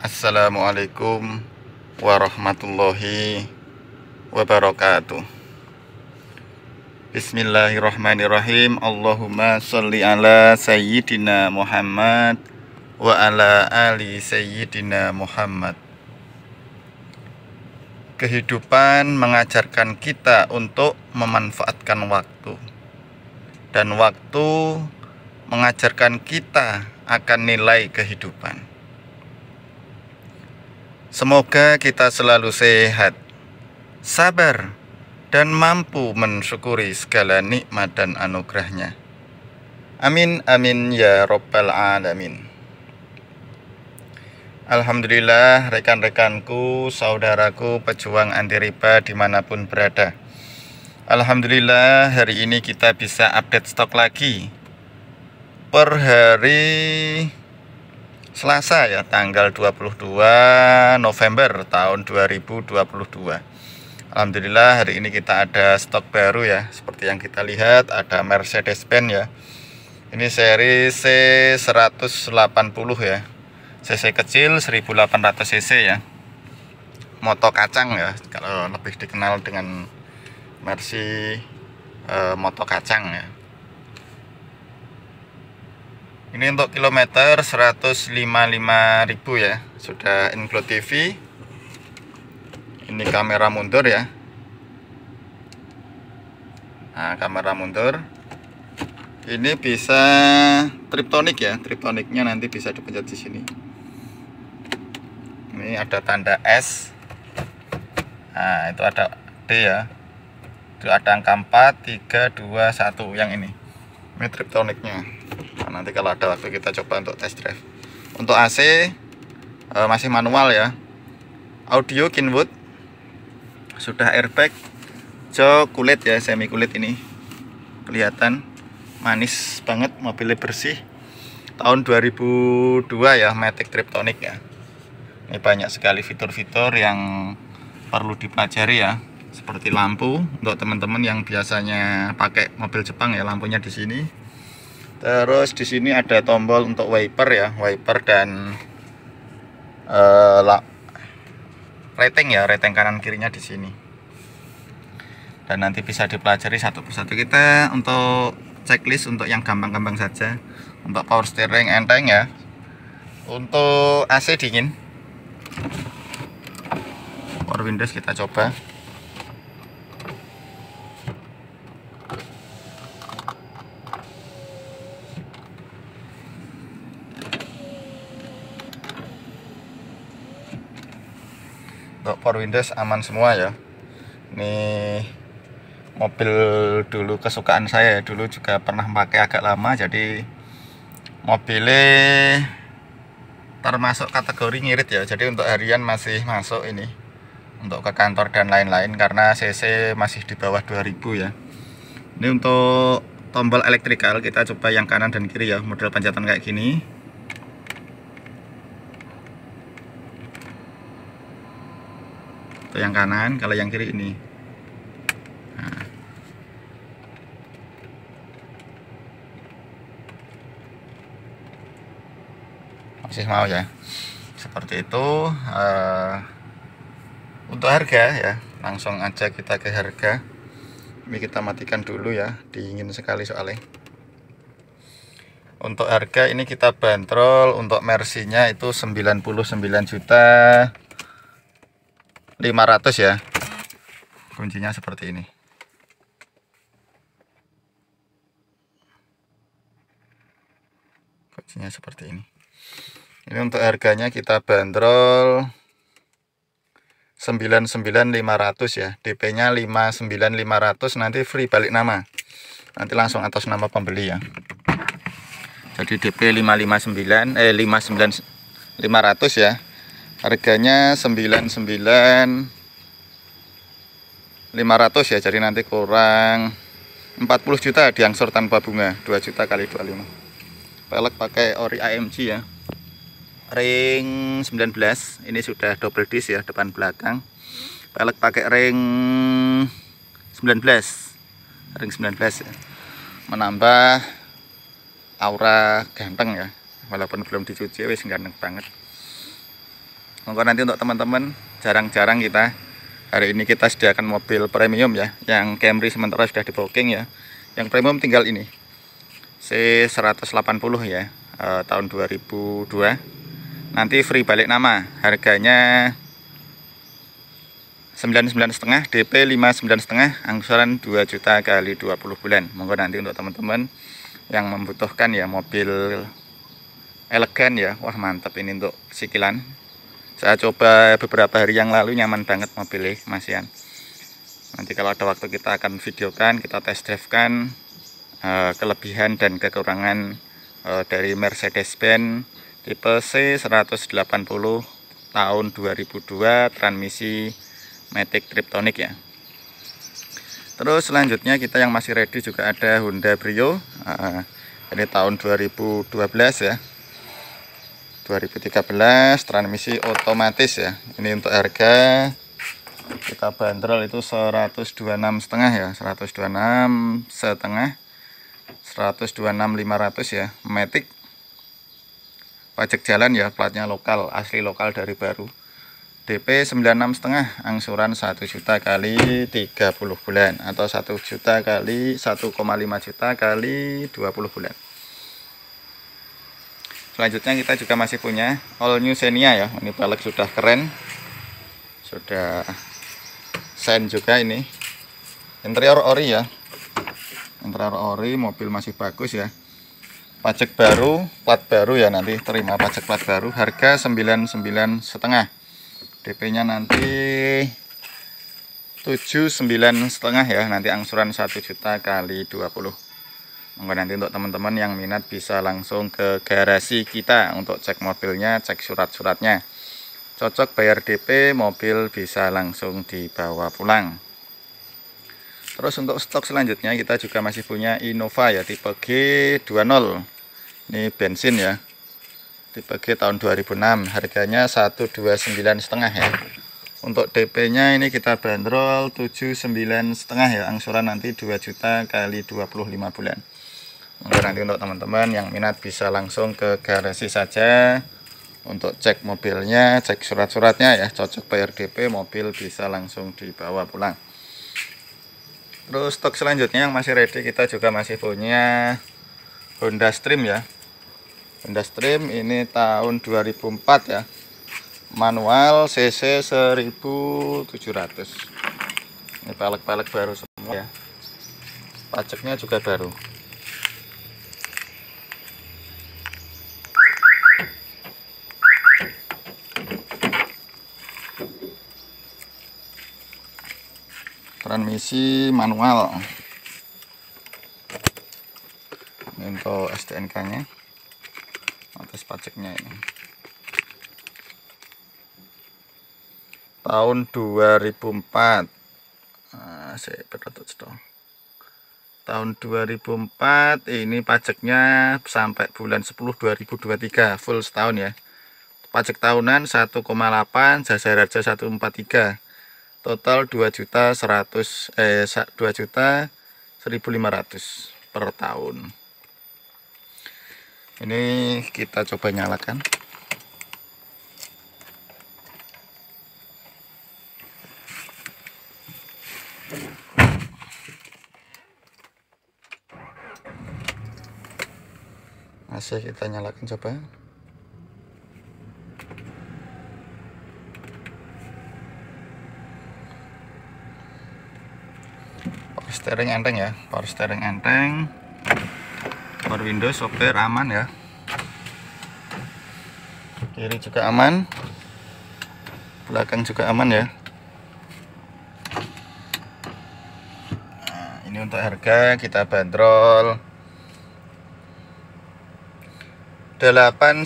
Assalamualaikum warahmatullahi wabarakatuh Bismillahirrahmanirrahim Allahumma salli ala sayyidina Muhammad wa ala ali sayyidina Muhammad Kehidupan mengajarkan kita untuk memanfaatkan waktu dan waktu mengajarkan kita akan nilai kehidupan Semoga kita selalu sehat, sabar, dan mampu mensyukuri segala nikmat dan anugerahnya. Amin, amin, ya robbal Alamin. Alhamdulillah rekan-rekanku, saudaraku, pejuang anti riba dimanapun berada. Alhamdulillah hari ini kita bisa update stok lagi. Per hari Selasa ya tanggal 22 November tahun 2022 Alhamdulillah hari ini kita ada stok baru ya seperti yang kita lihat ada Mercedes-Benz ya ini seri C180 ya CC kecil 1800 cc ya moto kacang ya kalau lebih dikenal dengan Mercy eh, moto kacang ya ini untuk kilometer 155.000 ya sudah include TV ini kamera mundur ya nah kamera mundur ini bisa triptonik ya triptoniknya nanti bisa dipencet di sini ini ada tanda S nah itu ada D ya itu ada angka 4 3 2 1 yang ini Metriptoniknya nah, nanti kalau ada waktu kita coba untuk test drive untuk AC e, eh, masih manual ya audio Kenwood sudah airbag jok kulit ya semi kulit ini kelihatan manis banget mobilnya bersih tahun 2002 ya Matic Triptonic ya ini banyak sekali fitur-fitur yang perlu dipelajari ya seperti lampu untuk teman-teman yang biasanya pakai mobil Jepang ya lampunya di sini Terus di sini ada tombol untuk wiper ya, wiper dan uh, la, rating ya, rating kanan kirinya di sini. Dan nanti bisa dipelajari satu persatu kita untuk checklist untuk yang gampang-gampang saja. Untuk power steering enteng ya. Untuk AC dingin. Power windows kita coba. untuk power windows aman semua ya ini mobil dulu kesukaan saya dulu juga pernah pakai agak lama jadi mobilnya termasuk kategori ngirit ya jadi untuk harian masih masuk ini untuk ke kantor dan lain-lain karena CC masih di bawah 2000 ya ini untuk tombol elektrikal kita coba yang kanan dan kiri ya model panjatan kayak gini atau yang kanan kalau yang kiri ini nah. masih mau ya seperti itu uh, untuk harga ya langsung aja kita ke harga ini kita matikan dulu ya dingin sekali soalnya untuk harga ini kita bantrol untuk mersinya itu 99 juta 500 ya kuncinya seperti ini kuncinya seperti ini ini untuk harganya kita bandrol 99500 ya DP nya 59500 nanti free balik nama nanti langsung atas nama pembeli ya jadi DP 559 eh 59 500 ya harganya 99 500 ya jadi nanti kurang 40 juta diangsur tanpa bunga 2 juta kali 25 pelek pakai ori AMG ya ring 19 ini sudah double disc ya depan belakang pelek pakai ring 19 ring 19 ya. menambah aura ganteng ya walaupun belum dicuci wis ganteng banget monggo nanti untuk teman-teman jarang-jarang kita hari ini kita sediakan mobil premium ya yang Camry sementara sudah di booking ya yang premium tinggal ini C180 ya eh, tahun 2002 nanti free balik nama harganya setengah DP setengah angsuran 2 juta kali 20 bulan monggo nanti untuk teman-teman yang membutuhkan ya mobil elegan ya wah mantap ini untuk sikilan saya coba beberapa hari yang lalu nyaman banget mobilnya Mas Ian nanti kalau ada waktu kita akan videokan kita test drive kan eh, kelebihan dan kekurangan eh, dari Mercedes-Benz tipe C 180 tahun 2002 transmisi Matic Triptonic ya terus selanjutnya kita yang masih ready juga ada Honda Brio ini eh, tahun 2012 ya 2013 transmisi otomatis ya ini untuk harga kita bandrol itu 126 setengah ya 126 setengah 126 500 ya metik pajak jalan ya platnya lokal asli lokal dari baru DP 96 setengah angsuran 1 juta kali 30 bulan atau 1 juta kali 1,5 juta kali 20 bulan selanjutnya kita juga masih punya all new Xenia ya ini balik sudah keren sudah sen juga ini interior ori ya interior ori mobil masih bagus ya pajak baru plat baru ya nanti terima pajak plat baru harga 99 setengah DP nya nanti 79 setengah ya nanti angsuran 1 juta kali 20 Mungkin nanti untuk teman-teman yang minat bisa langsung ke garasi kita untuk cek mobilnya, cek surat-suratnya. Cocok bayar DP, mobil bisa langsung dibawa pulang. Terus untuk stok selanjutnya kita juga masih punya Innova ya tipe G20. Ini bensin ya. Tipe G tahun 2006, harganya 129 setengah ya. Untuk DP-nya ini kita bandrol 79 setengah ya, angsuran nanti 2 juta kali 25 bulan. Mungkin nanti untuk teman-teman yang minat bisa langsung ke garasi saja untuk cek mobilnya, cek surat-suratnya ya, cocok PRDP mobil bisa langsung dibawa pulang. Terus stok selanjutnya yang masih ready kita juga masih punya Honda Stream ya. Honda Stream ini tahun 2004 ya. Manual CC 1700. Ini pelek-pelek baru semua ya. Pajaknya juga baru. transmisi manual ini untuk STNK nya atas pajaknya ini tahun 2004 nah, saya tahun 2004 ini pajaknya sampai bulan 10 2023 full setahun ya pajak tahunan 1,8 jasa raja 143 total 2 juta 100 eh 2 juta 1500 per tahun ini kita coba nyalakan masih kita nyalakan coba steering enteng ya power steering enteng power window software aman ya kiri juga aman belakang juga aman ya nah, ini untuk harga kita bandrol 89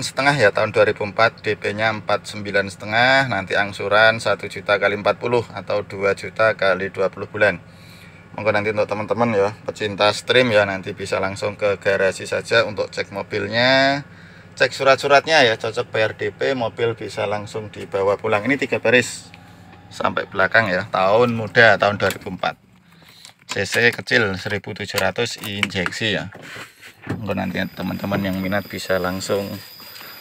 setengah ya tahun 2004 DP nya 49 setengah nanti angsuran 1 juta kali 40 atau 2 juta kali 20 bulan Mungkin nanti untuk teman-teman ya pecinta stream ya nanti bisa langsung ke garasi saja untuk cek mobilnya cek surat-suratnya ya cocok PRDP mobil bisa langsung dibawa pulang ini tiga baris sampai belakang ya tahun muda tahun 2004 cc kecil 1700 injeksi ya Mungkin nanti teman-teman yang minat bisa langsung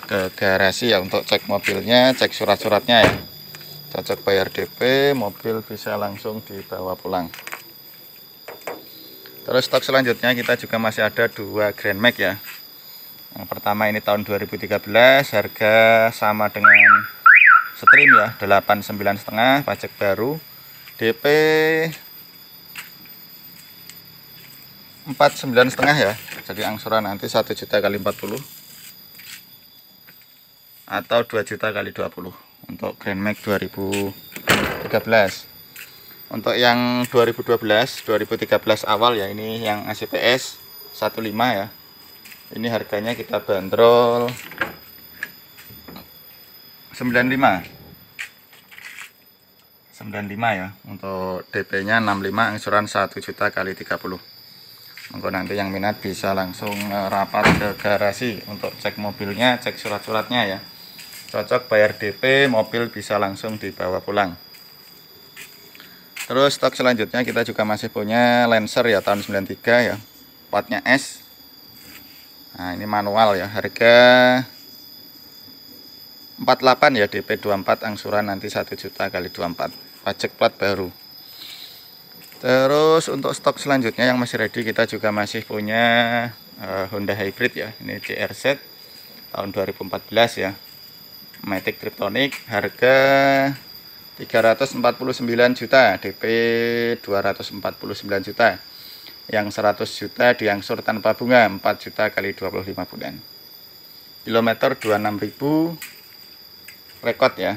ke garasi ya untuk cek mobilnya cek surat-suratnya ya cocok bayar DP mobil bisa langsung dibawa pulang Terus stok selanjutnya kita juga masih ada dua Grand Max ya. Yang pertama ini tahun 2013 harga sama dengan stream ya 89 setengah pajak baru DP 49 setengah ya. Jadi angsuran nanti 1 juta kali 40 atau 2 juta kali 20 untuk Grand Max 2013 untuk yang 2012 2013 awal ya ini yang ACPS 15 ya ini harganya kita bandrol 95 95 ya untuk DP nya 65 angsuran 1 juta kali 30 monggo nanti yang minat bisa langsung eh, rapat ke garasi untuk cek mobilnya cek surat-suratnya ya cocok bayar DP mobil bisa langsung dibawa pulang terus stok selanjutnya kita juga masih punya Lancer ya tahun 93 ya platnya S nah ini manual ya harga 48 ya DP24 angsuran nanti 1 juta kali 24 pajak plat baru terus untuk stok selanjutnya yang masih ready kita juga masih punya uh, Honda Hybrid ya ini CRZ tahun 2014 ya Matic Triptonic harga 349 juta DP 249 juta yang 100 juta diangsur tanpa bunga 4 juta kali 25 bulan kilometer 26.000 rekod ya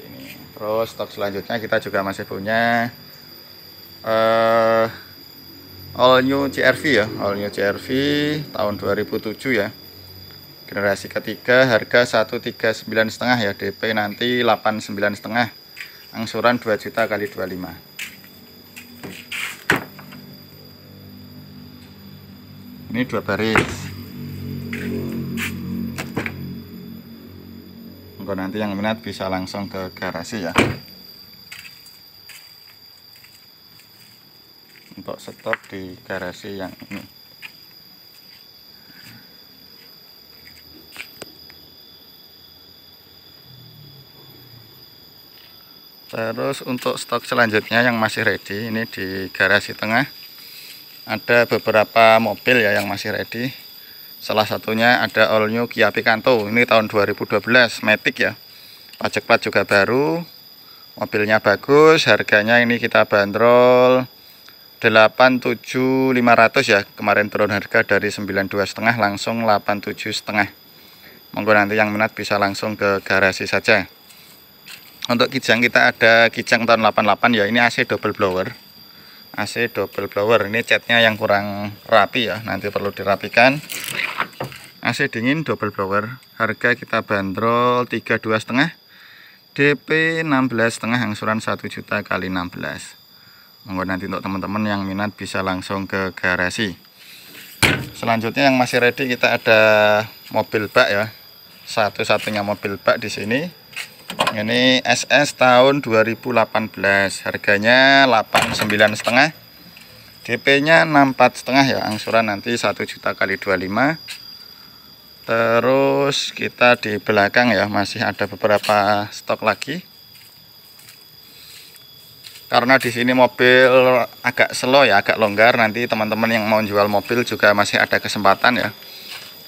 ini terus stok selanjutnya kita juga masih punya uh, all new CRV ya all new CRV tahun 2007 ya generasi ketiga harga 139 setengah ya DP nanti 89 setengah angsuran 2 juta kali 25 ini dua baris Mungkin nanti yang minat bisa langsung ke garasi ya untuk stop di garasi yang ini terus untuk stok selanjutnya yang masih ready ini di garasi tengah ada beberapa mobil ya yang masih ready salah satunya ada all new Kia Picanto ini tahun 2012 Matic ya pajak plat juga baru mobilnya bagus harganya ini kita bandrol 87500 ya kemarin turun harga dari 92 setengah langsung 87 setengah monggo nanti yang minat bisa langsung ke garasi saja untuk kijang kita ada kijang tahun 88 ya ini AC double blower AC double blower ini catnya yang kurang rapi ya nanti perlu dirapikan AC dingin double blower harga kita bandrol 32 setengah DP 16 setengah angsuran 1 juta kali 16 monggo nanti untuk teman-teman yang minat bisa langsung ke garasi selanjutnya yang masih ready kita ada mobil bak ya satu-satunya mobil bak di sini ini SS tahun 2018 harganya 89 setengah DP nya 64 setengah ya angsuran nanti 1 juta kali 25 terus kita di belakang ya masih ada beberapa stok lagi karena di sini mobil agak slow ya agak longgar nanti teman-teman yang mau jual mobil juga masih ada kesempatan ya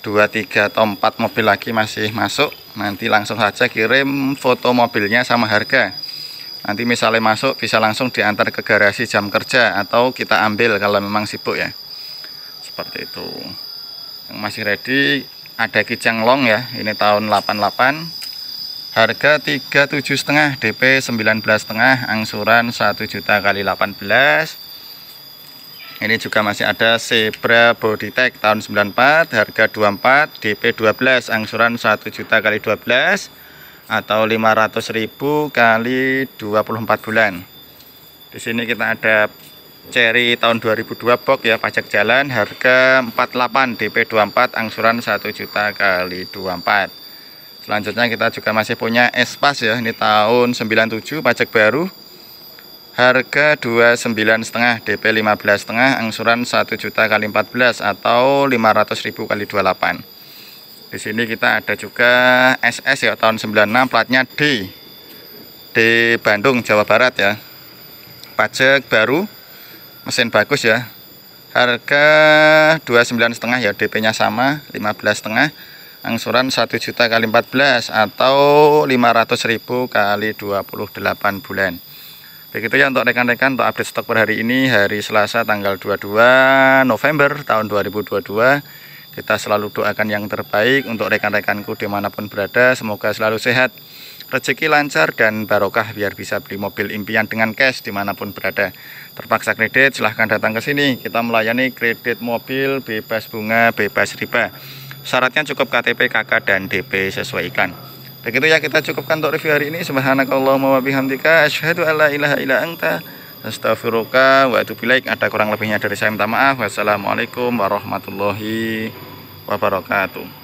dua tiga atau empat mobil lagi masih masuk nanti langsung saja kirim foto mobilnya sama harga nanti misalnya masuk bisa langsung diantar ke garasi jam kerja atau kita ambil kalau memang sibuk ya seperti itu yang masih ready ada kijang long ya ini tahun 88 harga 37 setengah DP 19 setengah angsuran 1 juta kali 18 ini juga masih ada Zebra Bodytech tahun 94, harga 24, DP 12, angsuran 1 juta kali 12 atau 500.000 kali 24 bulan. Di sini kita ada Cherry tahun 2002 box ya pajak jalan harga 48 DP 24 angsuran 1 juta kali 24. Selanjutnya kita juga masih punya Espas ya, ini tahun 97 pajak baru Harga 29 setengah DP 15 setengah angsuran 1 juta kali 14 atau 500 ribu kali 28 di sini kita ada juga SS ya tahun 96 platnya D D Bandung Jawa Barat ya pajak baru mesin bagus ya harga 29 setengah ya DP nya sama 15 setengah angsuran 1 juta kali 14 atau 500 ribu kali 28 bulan Begitu ya untuk rekan-rekan untuk update stok per hari ini hari Selasa tanggal 22 November tahun 2022. Kita selalu doakan yang terbaik untuk rekan-rekanku dimanapun berada. Semoga selalu sehat, rezeki lancar dan barokah biar bisa beli mobil impian dengan cash dimanapun berada. Terpaksa kredit silahkan datang ke sini. Kita melayani kredit mobil bebas bunga, bebas riba. Syaratnya cukup KTP, KK, dan DP sesuai iklan. Saya gitu ya kita cukupkan untuk review hari ini. Subhanakallahumma wa bihamdika asyhadu alla ilaha illa anta astaghfiruka wa atubu ilaik. Ada kurang lebihnya dari saya minta maaf. Wassalamualaikum warahmatullahi wabarakatuh.